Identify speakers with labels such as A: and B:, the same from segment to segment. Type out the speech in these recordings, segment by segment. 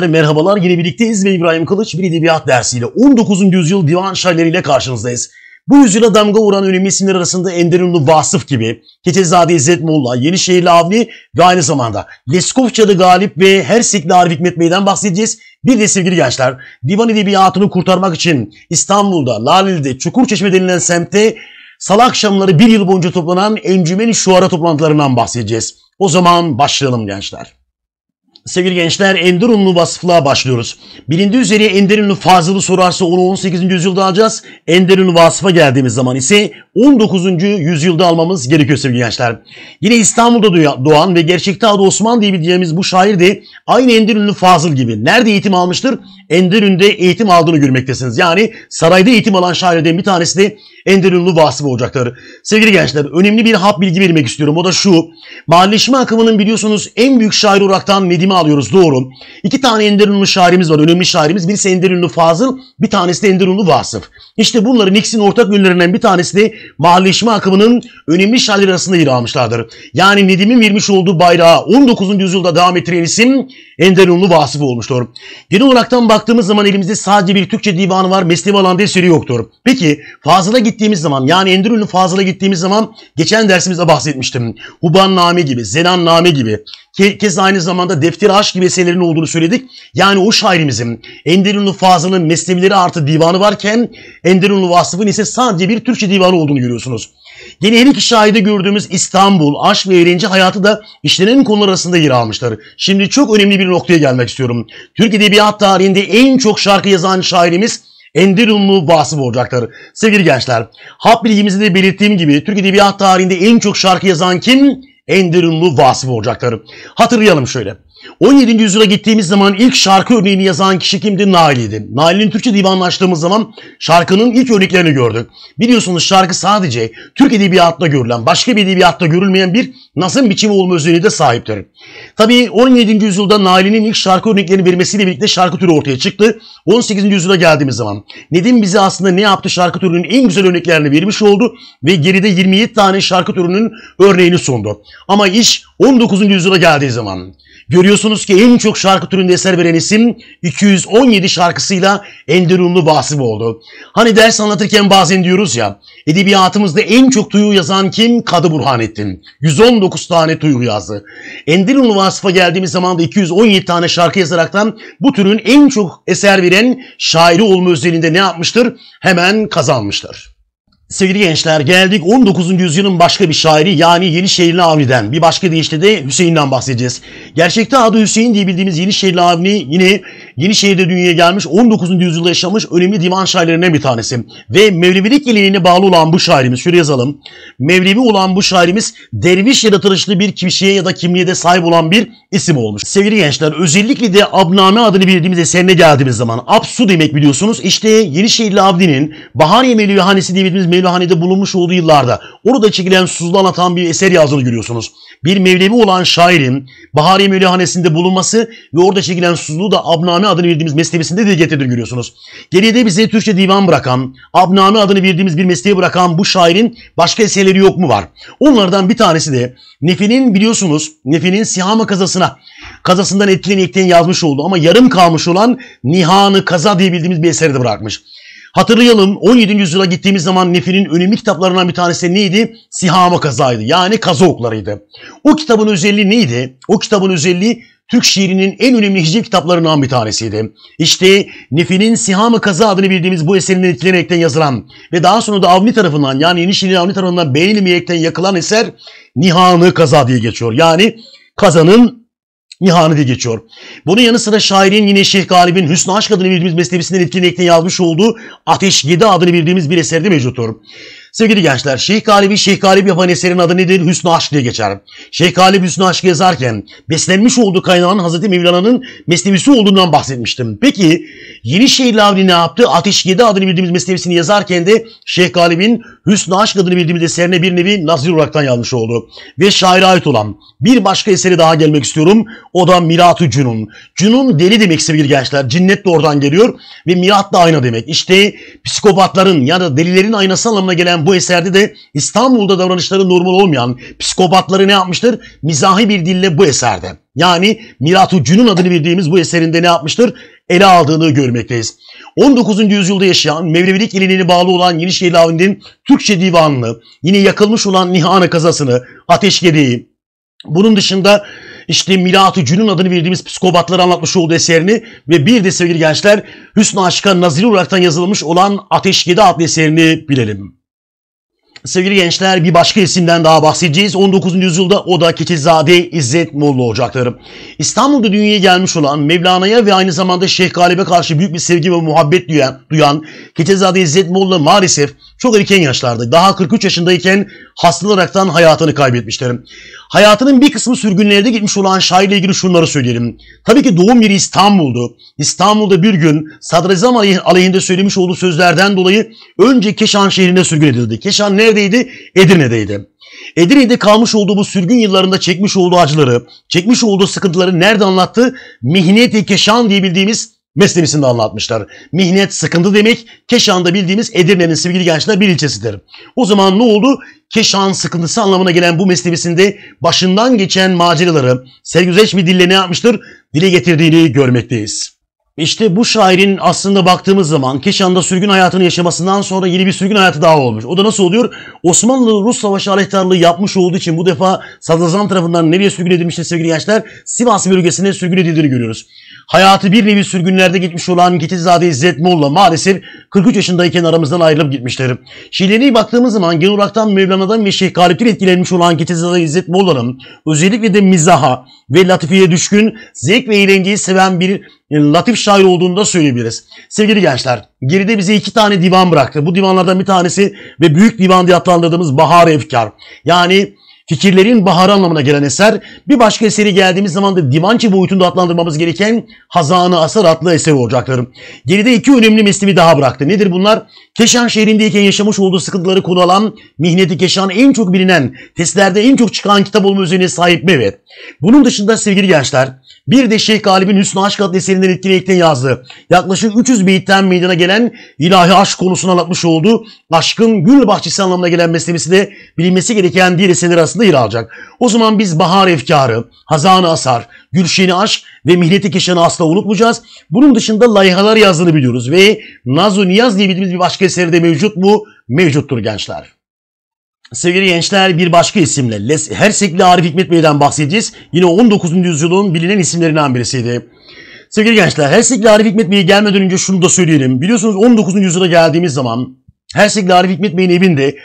A: Merhabalar yine birlikteyiz ve İbrahim Kılıç bir edebiyat dersiyle 19. yüzyıl divan şairleriyle karşınızdayız. Bu yüzyıla damga vuran önemli isimler arasında Enderunlu Vasıf gibi, Ketezade İzzet Molla, Yenişehirli Avni ve aynı zamanda Leskovçalı Galip ve Hersikli Arif Hikmet Bey'den bahsedeceğiz. Bir de sevgili gençler, divan edebiyatını kurtarmak için İstanbul'da, Lalilde, Çukurçeşme denilen semtte salı akşamları bir yıl boyunca toplanan Encümen-i Şuara toplantılarından bahsedeceğiz. O zaman başlayalım gençler. Sevgili gençler Enderunlu vasıflığa başlıyoruz. Bilindiği üzere Enderunlu fazılı sorarsa onu 18. yüzyılda alacağız. Enderunlu vasıfa geldiğimiz zaman ise 19. yüzyılda almamız gerekiyor sevgili gençler. Yine İstanbul'da doğan ve gerçekte adı Osman diye diyebileceğimiz bu şair de aynı Enderunlu fazıl gibi. Nerede eğitim almıştır? Enderun'da eğitim aldığını görmektesiniz. Yani sarayda eğitim alan şairlerden bir tanesi de Enderunlu vasıfı olacaktır. Sevgili gençler önemli bir hap bilgi vermek istiyorum. O da şu. Mahalleşme akımının biliyorsunuz en büyük şair olaraktan Nedim kimi alıyoruz? Doğru. İki tane Enderunlu şairimiz var. Önemli şairimiz. Birisi Enderunlu Fazıl, bir tanesi de Enderunlu Vasıf. İşte bunların ikisinin ortak günlerinden bir tanesi de mahalleşme akımının önemli şairleri arasında yer almışlardır. Yani Nedim'in vermiş olduğu bayrağı 19. yüzyılda devam ettiren isim Enderunlu Vasıf olmuştur. Genel olaraktan baktığımız zaman elimizde sadece bir Türkçe divanı var. Mesnevi alanda eseri yoktur. Peki Fazıl'a gittiğimiz zaman yani Enderunlu Fazıl'a gittiğimiz zaman geçen dersimizde bahsetmiştim. Huban Hubanname gibi, Zenan Zenanname gibi kez aynı zamanda defter Aşk gibi eserlerin olduğunu söyledik. Yani o şairimizin Enderunlu Fazıl'ın Mesnevileri artı divanı varken Enderunlu Vasıf'ın ise sadece bir Türkçe divanı olduğunu görüyorsunuz. Yine her iki şaide gördüğümüz İstanbul, aşk ve eğlence hayatı da işlenen konular arasında yer almışlar. Şimdi çok önemli bir noktaya gelmek istiyorum. Türk Edebiyat tarihinde en çok şarkı yazan şairimiz Enderunlu Vasıf olacaktır. Sevgili gençler, hap bilgimizde de belirttiğim gibi Türk Edebiyat tarihinde en çok şarkı yazan kim? en derinlu vasıf olacakları. Hatırlayalım şöyle. 17. yüzyıla gittiğimiz zaman ilk şarkı örneğini yazan kişi kimdi? Nail'iydi. Nail'in Türkçe divanlaştığımız zaman şarkının ilk örneklerini gördük. Biliyorsunuz şarkı sadece Türk edebiyatında görülen, başka bir edebiyatta görülmeyen bir nasıl biçim olma özelliği de sahiptir. Tabii 17. yüzyılda Nail'in ilk şarkı örneklerini vermesiyle birlikte şarkı türü ortaya çıktı. 18. yüzyıla geldiğimiz zaman Nedim bize aslında ne yaptı şarkı türünün en güzel örneklerini vermiş oldu ve geride 27 tane şarkı türünün örneğini sundu. Ama iş 19. yüzyıla geldiği zaman Görüyorsunuz ki en çok şarkı türünde eser veren isim 217 şarkısıyla Enderunlu Vasip oldu. Hani ders anlatırken bazen diyoruz ya, edebiyatımızda en çok duyu yazan kim? Kadı Burhanettin. 110 219 tane tuyur yazdı. Endirun Vasıf'a geldiğimiz zaman da 217 tane şarkı yazaraktan bu türün en çok eser veren şairi olma özelliğinde ne yapmıştır? Hemen kazanmıştır. Sevgili gençler geldik 19. yüzyılın başka bir şairi yani Yenişehirli Avni'den. Bir başka deyişle de Hüseyin'den bahsedeceğiz. Gerçekte adı Hüseyin diye bildiğimiz Yenişehirli Avni yine Yeni Şehir'de dünyaya gelmiş, 19. yüzyılda yaşamış önemli divan şairlerinden bir tanesi. Ve Mevlevilik geleneğine bağlı olan bu şairimiz, şöyle yazalım. Mevlevi olan bu şairimiz derviş yaratılışlı bir kişiye ya da kimliğe de sahip olan bir isim olmuş. Sevgili gençler özellikle de Abname adını bildiğimiz eserine geldiğimiz zaman Absu demek biliyorsunuz. İşte Yenişehirli Abdi'nin Bahariye Mevlevihanesi diye bildiğimiz Mevlevihanede bulunmuş olduğu yıllarda orada çekilen susuzluğu anlatan bir eser yazdığını görüyorsunuz. Bir Mevlevi olan şairin Bahariye Mevlevihanesi'nde bulunması ve orada çekilen susuzluğu da Abname Abname adını bildiğimiz mezhebisinde de getirdiğini görüyorsunuz. Geride bize Türkçe divan bırakan, Abname adını bildiğimiz bir mesleği bırakan bu şairin başka eserleri yok mu var? Onlardan bir tanesi de Nefi'nin biliyorsunuz Nefi'nin Sihama kazasına kazasından etkilenekten yazmış oldu ama yarım kalmış olan Nihan'ı kaza diye bildiğimiz bir eseri de bırakmış. Hatırlayalım 17. yüzyıla gittiğimiz zaman Nefi'nin önemli kitaplarından bir tanesi neydi? Sihama kazaydı. Yani kaza oklarıydı. O kitabın özelliği neydi? O kitabın özelliği Türk şiirinin en önemli hicri kitaplarından bir tanesiydi. İşte Nefi'nin Siham-ı Kaza adını bildiğimiz bu eserinden etkilenerekten yazılan ve daha sonra da Avni tarafından yani Yeni Şirin Avni tarafından beğenilmeyerekten yakılan eser Nihan'ı Kaza diye geçiyor. Yani Kaza'nın Nihan'ı diye geçiyor. Bunun yanı sıra şairin yine Şeyh Galip'in Hüsnü Aşk adını bildiğimiz meslebisinden etkilenerekten yazmış olduğu Ateş 7 adını bildiğimiz bir eserde mevcuttur. Sevgili gençler Şeyh Galibi Şeyh Galip yapan eserin adı nedir? Hüsnü Aşk diye geçer. Şeyh Galip Hüsnü Aşk yazarken beslenmiş olduğu kaynağın Hazreti Mevlana'nın mesnevisi olduğundan bahsetmiştim. Peki yeni şehir Lavri ne yaptı? Ateş 7 adını bildiğimiz mesnevisini yazarken de Şeyh Galip'in Hüsnü Aşk adını bildiğimiz eserine bir nevi Nazır olaraktan yanlış oldu. Ve şaire ait olan bir başka eseri daha gelmek istiyorum. O da Mirat-ı Cünun. Cünun deli demek sevgili gençler. Cinnet de oradan geliyor ve mirat da ayna demek. İşte psikopatların ya da delilerin aynası anlamına gelen bu eserde de İstanbul'da davranışları normal olmayan psikopatları ne yapmıştır? Mizahi bir dille bu eserde. Yani Mirat-ı adını bildiğimiz bu eserinde ne yapmıştır? Ele aldığını görmekteyiz. 19. yüzyılda yaşayan Mevlevilik ilinine bağlı olan Yenişehir Lavi'nin Türkçe divanını, yine yakılmış olan Nihana kazasını, ateş yediği, bunun dışında işte Milat-ı adını verdiğimiz psikopatları anlatmış olduğu eserini ve bir de sevgili gençler Hüsnü Aşk'a naziri olaraktan yazılmış olan Ateşkedi adlı eserini bilelim. Sevgili gençler bir başka isimden daha bahsedeceğiz. 19. yüzyılda o da Keçizade İzzet Molla Ocakları. İstanbul'da dünyaya gelmiş olan Mevlana'ya ve aynı zamanda Şeyh Galip'e karşı büyük bir sevgi ve muhabbet duyan, duyan Keçizade İzzet Molla maalesef çok erken yaşlarda, daha 43 yaşındayken hastalanaraktan hayatını kaybetmişlerim. Hayatının bir kısmı sürgünlerde gitmiş olan şairle ilgili şunları söyleyelim. Tabii ki doğum yeri İstanbul'du. İstanbul'da bir gün Sadrazam aleyhinde söylemiş olduğu sözlerden dolayı önce Keşan şehrine sürgün edildi. Keşan neredeydi? Edirne'deydi. Edirne'de kalmış olduğu bu sürgün yıllarında çekmiş olduğu acıları, çekmiş olduğu sıkıntıları nerede anlattı? Mihnet-i Keşan diye bildiğimiz Mesnevisinde anlatmışlar. Mihnet sıkıntı demek Keşan'da bildiğimiz Edirne'nin sevgili gençler bir ilçesidir. O zaman ne oldu? Keşan sıkıntısı anlamına gelen bu mesnevisinde başından geçen maceraları sergüzeş bir dille ne yapmıştır? Dile getirdiğini görmekteyiz. İşte bu şairin aslında baktığımız zaman Keşan'da sürgün hayatını yaşamasından sonra yeni bir sürgün hayatı daha olmuş. O da nasıl oluyor? Osmanlı-Rus savaşı aleyhtarlığı yapmış olduğu için bu defa sadrazam tarafından nereye sürgün edilmişti sevgili gençler? Sivas bölgesine sürgün edildiğini görüyoruz. Hayatı bir nevi sürgünlerde gitmiş olan Getizade İzzet Molla maalesef 43 yaşındayken aramızdan ayrılıp gitmiştir. Şiirlerine baktığımız zaman genel olaraktan Mevlana'dan ve Şeyh Galip'ten etkilenmiş olan Getizade İzzet Molla'nın özellikle de mizaha ve latifeye düşkün, zevk ve eğlenceyi seven bir e, latif şair olduğunu da söyleyebiliriz. Sevgili gençler, geride bize iki tane divan bıraktı. Bu divanlardan bir tanesi ve büyük divan diye adlandırdığımız Bahar Efkar. Yani Fikirlerin baharı anlamına gelen eser. Bir başka eseri geldiğimiz zaman da divançi boyutunda adlandırmamız gereken Hazanı Asar adlı eseri olacaklarım. Geride iki önemli mesleği daha bıraktı. Nedir bunlar? Keşan şehrindeyken yaşamış olduğu sıkıntıları konu alan Mihneti Keşan en çok bilinen, testlerde en çok çıkan kitap olma özelliğine sahip Mehmet. Bunun dışında sevgili gençler, bir de Şeyh Galip'in Hüsnü Aşk adlı eserinden etkileyerekten yazdığı, yaklaşık 300 beyitten meydana gelen ilahi aşk konusunu anlatmış olduğu aşkın gül bahçesi anlamına gelen beslemesi de bilinmesi gereken diğer eserler arasında fazla yer alacak. O zaman biz bahar efkarı, hazan asar, gülşeni aşk ve mihneti kişini asla unutmayacağız. Bunun dışında layıhalar yazdığını biliyoruz ve Nazu Niyaz diye bildiğimiz bir başka eseri de mevcut mu? Mevcuttur gençler. Sevgili gençler bir başka isimle Les Hersekli Arif Hikmet Bey'den bahsedeceğiz. Yine 19. yüzyılın bilinen isimlerinden birisiydi. Sevgili gençler Hersekli Arif Hikmet Bey'e gelmeden önce şunu da söyleyelim. Biliyorsunuz 19. yüzyıla geldiğimiz zaman Hersekli Arif Hikmet Bey'in evinde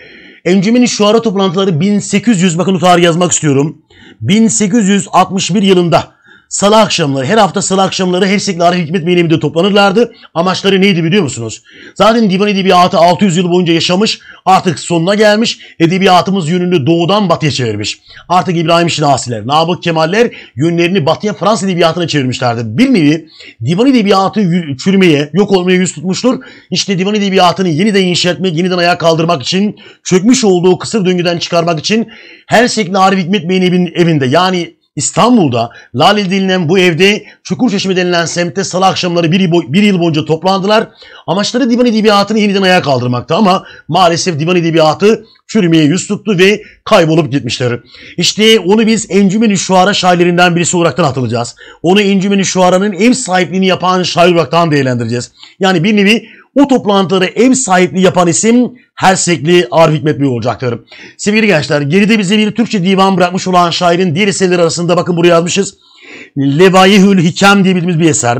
A: Encümenin şuara toplantıları 1800 bakın tarih yazmak istiyorum. 1861 yılında Salı akşamları, her hafta salı akşamları Hefsek'le Arif Hikmet Meylevi'de toplanırlardı. Amaçları neydi biliyor musunuz? Zaten divan edebiyatı 600 yıl boyunca yaşamış, artık sonuna gelmiş, edebiyatımız yönünü doğudan batıya çevirmiş. Artık İbrahim Şinasiler, Nabık Kemaller yönlerini batıya Fransız edebiyatına çevirmişlerdi. Bir nevi divan edebiyatı çürümeye, yok olmaya yüz tutmuştur. İşte divan edebiyatını yeniden inşa etmek, yeniden ayağa kaldırmak için, çökmüş olduğu kısır döngüden çıkarmak için Hersek'le Arif Hikmet Meylevi'nin evinde yani İstanbul'da Lale dilinen bu evde Çukurçeşme denilen semtte salı akşamları bir, bir yıl boyunca toplandılar. Amaçları divan edebiyatını yeniden ayağa kaldırmakta ama maalesef divan edebiyatı çürümeye yüz tuttu ve kaybolup gitmişler. İşte onu biz Encümen-i Şuara şairlerinden birisi olarak hatırlayacağız. Onu Encümen-i Şuara'nın ev sahipliğini yapan şair olarak değerlendireceğiz. Yani bir nevi o toplantıları ev sahipliği yapan isim Hersekli Arif Hikmet Bey olacaktır. Sevgili gençler geride bize bir Türkçe divan bırakmış olan şairin diğer eserleri arasında bakın buraya yazmışız. Levaihül Hikem diye bildiğimiz bir eser.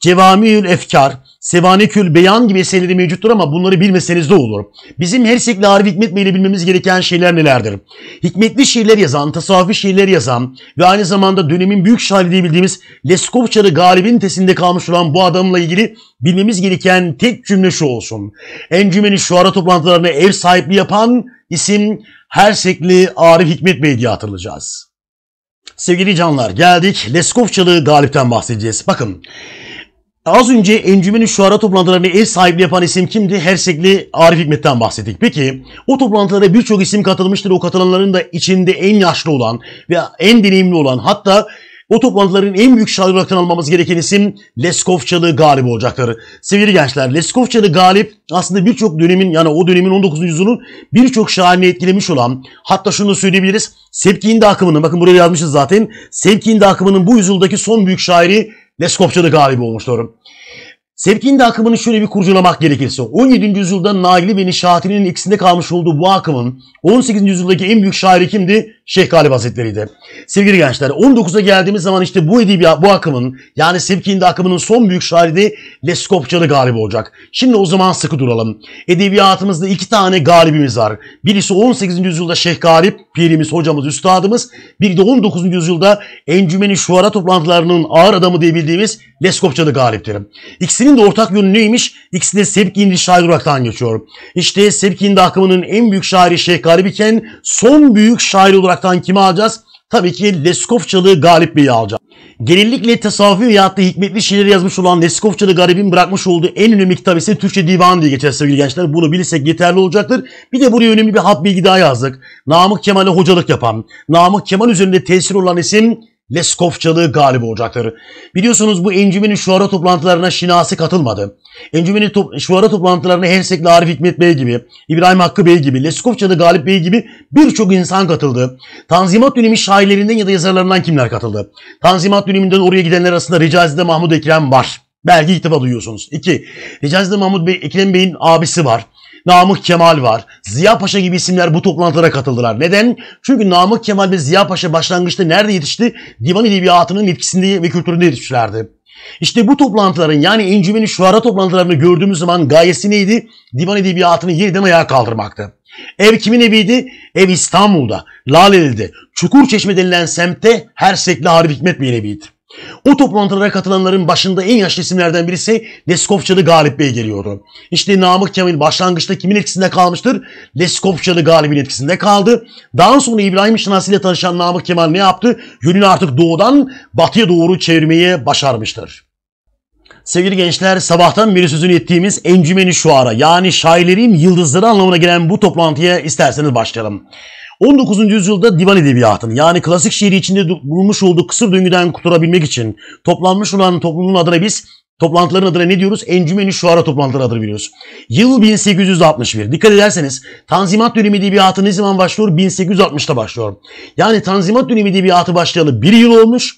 A: Cevamiül Efkar, Sevanekül Beyan gibi eserleri mevcuttur ama bunları bilmeseniz de olur. Bizim her şekilde Arif Hikmet Bey bilmemiz gereken şeyler nelerdir? Hikmetli şiirler yazan, tasavvufi şiirler yazan ve aynı zamanda dönemin büyük şairi diye bildiğimiz Leskovçarı galibin tesinde kalmış olan bu adamla ilgili bilmemiz gereken tek cümle şu olsun. Encümenin şuara toplantılarına ev sahipliği yapan isim her Arif Hikmet Bey diye hatırlayacağız. Sevgili canlar geldik Leskovçalı Galip'ten bahsedeceğiz. Bakın Az önce Encümen'in şuara toplantılarını ev sahibi yapan isim kimdi? Hersekli Arif Hikmet'ten bahsettik. Peki o toplantılara birçok isim katılmıştır. O katılanların da içinde en yaşlı olan ve en deneyimli olan hatta o toplantıların en büyük şair olarak almamız gereken isim Leskovçalı Galip olacaktır. Sevgili gençler Leskovçalı Galip aslında birçok dönemin yani o dönemin 19. yüzyılın birçok şairini etkilemiş olan hatta şunu söyleyebiliriz Sevki akımının bakın buraya yazmışız zaten Sevki akımının bu yüzyıldaki son büyük şairi Leskopça'da galip olmuşlarım. Sevkinde akımını şöyle bir kurcalamak gerekirse 17. yüzyılda Naili ve Nişati'nin ikisinde kalmış olduğu bu akımın 18. yüzyıldaki en büyük şairi kimdi? Şeyh Galip Hazretleri'ydi. Sevgili gençler 19'a geldiğimiz zaman işte bu edebi bu akımın yani Sevki'nin akımının son büyük şairi Leskopçalı Galip olacak. Şimdi o zaman sıkı duralım. Edebiyatımızda iki tane galibimiz var. Birisi 18. yüzyılda Şeyh Galip, pirimiz, hocamız, üstadımız. Bir de 19. yüzyılda Encümeni Şuara toplantılarının ağır adamı diyebildiğimiz Leskopçalı Galip derim. İkisinin de ortak yönü neymiş? İkisi de Sevki'nin şair duraktan geçiyor. İşte Sevki'nin akımının en büyük şairi Şeyh Galip iken son büyük şair olarak Irak'tan kimi alacağız? Tabii ki Leskovçalı Galip Bey'i alacağız. Genellikle tasavvufi veyahut da hikmetli şiirleri yazmış olan Leskovçalı Garip'in bırakmış olduğu en önemli kitap ise Türkçe Divan diye geçer sevgili gençler. Bunu bilirsek yeterli olacaktır. Bir de buraya önemli bir hat bilgi daha yazdık. Namık Kemal'e hocalık yapan, Namık Kemal üzerinde tesir olan isim Leskovçalığı galip olacaktır. Biliyorsunuz bu Encümen'in şuara toplantılarına Şinasi katılmadı. Encümen'in top, şuara toplantılarına hersek Arif Hikmet Bey gibi, İbrahim Hakkı Bey gibi, Leskovçalı Galip Bey gibi birçok insan katıldı. Tanzimat dönemi şairlerinden ya da yazarlarından kimler katıldı? Tanzimat döneminden oraya gidenler arasında Recaiz'de Mahmut Ekrem var. Belki ilk defa duyuyorsunuz. 2. Recaiz'de Mahmut Bey, Ekrem Bey'in abisi var. Namık Kemal var. Ziya Paşa gibi isimler bu toplantılara katıldılar. Neden? Çünkü Namık Kemal ve Ziya Paşa başlangıçta nerede yetişti? Divan edebiyatının etkisinde ve kültüründe yetişmişlerdi. İşte bu toplantıların yani İncümen'in şuara toplantılarını gördüğümüz zaman gayesi neydi? Divan edebiyatını yeniden ayağa kaldırmaktı. Ev kimin eviydi? Ev İstanbul'da, Laleli'de, Çukurçeşme denilen semtte Hersekli Harif Hikmet Bey'in eviydi. O toplantılara katılanların başında en yaşlı isimlerden birisi Leskovçalı Galip Bey geliyordu. İşte Namık Kemal başlangıçta kimin etkisinde kalmıştır? Leskovçalı Galip'in etkisinde kaldı. Daha sonra İbrahim Şinasi ile tanışan Namık Kemal ne yaptı? Yönünü artık doğudan batıya doğru çevirmeye başarmıştır. Sevgili gençler sabahtan beri sözünü ettiğimiz encümeni şuara yani şairlerin yıldızları anlamına gelen bu toplantıya isterseniz başlayalım. 19. yüzyılda divan edebiyatının yani klasik şiiri içinde bulmuş olduğu kısır döngüden kurtulabilmek için toplanmış olan toplumun adına biz Toplantıların adına ne diyoruz? Encümeni şu ara toplantıları adını biliyoruz. Yıl 1861. Dikkat ederseniz Tanzimat dönemi edebiyatı ne zaman başlıyor? 1860'ta başlıyor. Yani Tanzimat dönemi edebiyatı başlayalı bir yıl olmuş.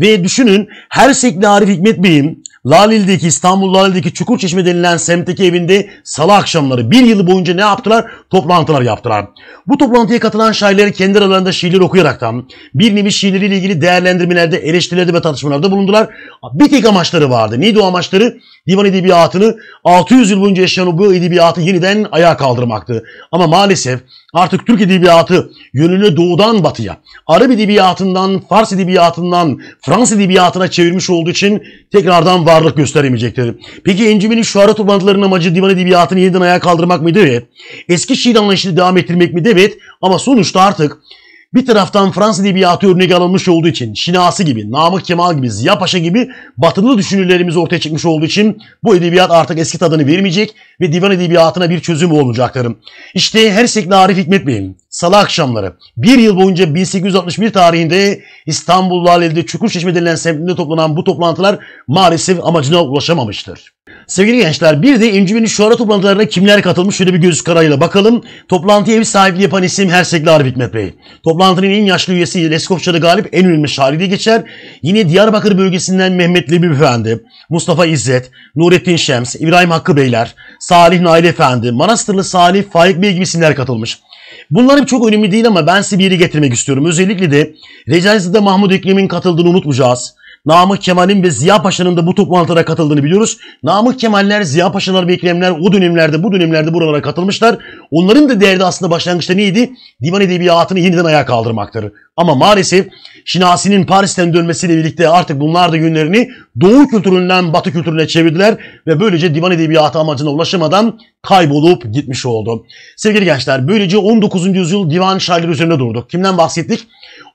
A: Ve düşünün her sekli Arif Hikmet Bey'in Lalil'deki İstanbul Lalil'deki Çukurçeşme denilen semtteki evinde salı akşamları bir yıl boyunca ne yaptılar? Toplantılar yaptılar. Bu toplantıya katılan şairleri kendi aralarında şiirler okuyaraktan bir nevi şiirleriyle ilgili değerlendirmelerde, eleştirilerde ve tartışmalarda bulundular. Bir tek amaçları vardı. Neydi o amaçları? Divan edebiyatını 600 yıl boyunca yaşayan bu edebiyatı yeniden ayağa kaldırmaktı. Ama maalesef Artık Türk edebiyatı yönünü doğudan batıya, Arap edebiyatından, Fars edebiyatından, Fransız edebiyatına çevirmiş olduğu için tekrardan varlık gösteremeyecektir. Peki Encümen'in şuara toplantılarının amacı divan edebiyatını yeniden ayağa kaldırmak mıydı? Evet. Eski şiir anlayışını devam ettirmek miydi? Evet. Ama sonuçta artık bir taraftan Fransız edebiyatı örnek alınmış olduğu için Şinasi gibi, Namık Kemal gibi, Ziya Paşa gibi batılı düşünürlerimiz ortaya çıkmış olduğu için bu edebiyat artık eski tadını vermeyecek ve divan edebiyatına bir çözüm olmayacaklarım. İşte Hersekli Arif Hikmet Bey'in Salı akşamları bir yıl boyunca 1861 tarihinde İstanbul'da elde Çukurçeşme denilen semtinde toplanan bu toplantılar maalesef amacına ulaşamamıştır. Sevgili gençler bir de İncil'in şuara toplantılarına kimler katılmış şöyle bir göz kararıyla bakalım. Toplantıya ev sahipliği yapan isim Hersekli Arif Hikmet Bey. Toplantı Toplantının en yaşlı üyesi Leskovça'da galip en ünlü şaride geçer. Yine Diyarbakır bölgesinden Mehmet Lebip Efendi, Mustafa İzzet, Nurettin Şems, İbrahim Hakkı Beyler, Salih Nail Efendi, Manastırlı Salih Faik Bey gibi isimler katılmış. Bunların çok önemli değil ama ben size bir yeri getirmek istiyorum. Özellikle de Recaizli'de Mahmut Ekrem'in katıldığını unutmayacağız. Namık Kemal'in ve Ziya Paşa'nın da bu toplantılara katıldığını biliyoruz. Namık Kemal'ler, Ziya Paşa'lar ve Ekremler o dönemlerde bu dönemlerde buralara katılmışlar. Onların da derdi aslında başlangıçta neydi? Divan edebiyatını yeniden ayağa kaldırmaktır. Ama maalesef Şinasi'nin Paris'ten dönmesiyle birlikte artık bunlar da günlerini Doğu kültüründen Batı kültürüne çevirdiler ve böylece divan edebiyatı amacına ulaşamadan kaybolup gitmiş oldu. Sevgili gençler böylece 19. yüzyıl divan şairleri üzerine durduk. Kimden bahsettik?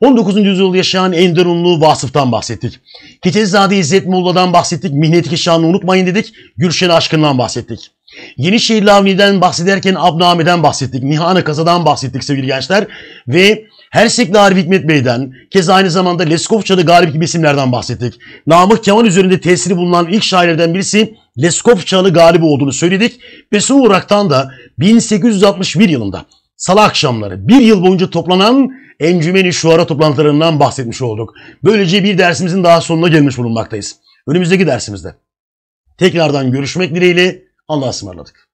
A: 19. yüzyılda yaşayan Enderunlu Vasıf'tan bahsettik. Kitezade İzzet Mulla'dan bahsettik. Mihnetki Şan'ı unutmayın dedik. Gülşen Aşkın'dan bahsettik. Yenişehir Lavni'den bahsederken Abname'den bahsettik. Nihan'ı Kaza'dan bahsettik sevgili gençler. Ve Hersekli Arif Hikmet Bey'den, kez aynı zamanda Leskovça'da galip gibi isimlerden bahsettik. Namık Kemal üzerinde tesiri bulunan ilk şairlerden birisi Leskovçalı galibi olduğunu söyledik. Besun Urak'tan da 1861 yılında Salı akşamları bir yıl boyunca toplanan Encümeni Şuara toplantılarından bahsetmiş olduk. Böylece bir dersimizin daha sonuna gelmiş bulunmaktayız. Önümüzdeki dersimizde tekrardan görüşmek dileğiyle Allah'a ısmarladık.